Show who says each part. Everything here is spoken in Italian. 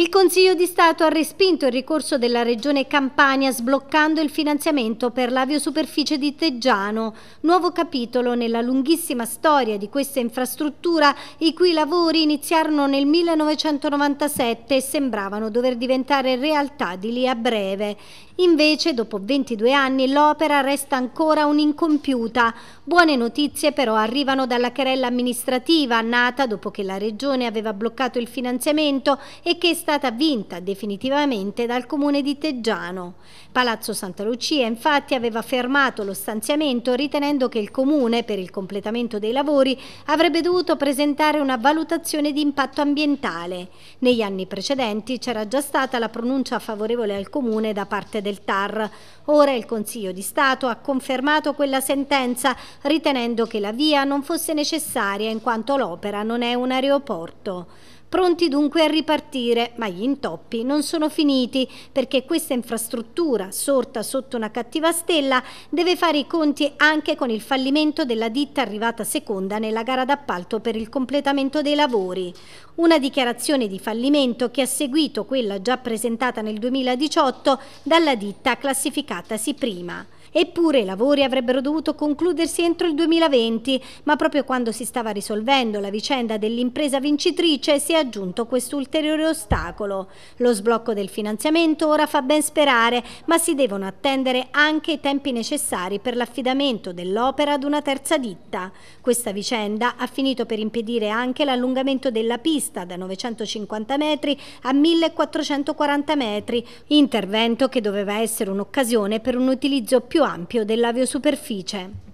Speaker 1: Il Consiglio di Stato ha respinto il ricorso della Regione Campania sbloccando il finanziamento per l'aviosuperficie di Teggiano, nuovo capitolo nella lunghissima storia di questa infrastruttura i cui lavori iniziarono nel 1997 e sembravano dover diventare realtà di lì a breve. Invece, dopo 22 anni, l'opera resta ancora un'incompiuta. Buone notizie però arrivano dalla querella amministrativa, nata dopo che la Regione aveva bloccato il finanziamento e che è stata vinta definitivamente dal comune di Teggiano. Palazzo Santa Lucia infatti aveva fermato lo stanziamento ritenendo che il comune per il completamento dei lavori avrebbe dovuto presentare una valutazione di impatto ambientale. Negli anni precedenti c'era già stata la pronuncia favorevole al comune da parte del TAR. Ora il Consiglio di Stato ha confermato quella sentenza ritenendo che la via non fosse necessaria in quanto l'opera non è un aeroporto. Pronti dunque a ripartire, ma gli intoppi non sono finiti perché questa infrastruttura, sorta sotto una cattiva stella, deve fare i conti anche con il fallimento della ditta arrivata seconda nella gara d'appalto per il completamento dei lavori. Una dichiarazione di fallimento che ha seguito quella già presentata nel 2018 dalla ditta classificatasi prima. Eppure i lavori avrebbero dovuto concludersi entro il 2020, ma proprio quando si stava risolvendo la vicenda dell'impresa vincitrice si è aggiunto questo ulteriore ostacolo. Lo sblocco del finanziamento ora fa ben sperare, ma si devono attendere anche i tempi necessari per l'affidamento dell'opera ad una terza ditta. Questa vicenda ha finito per impedire anche l'allungamento della pista da 950 metri a 1440 metri, intervento che doveva essere un'occasione per un utilizzo più più ampio dell'aviosuperficie.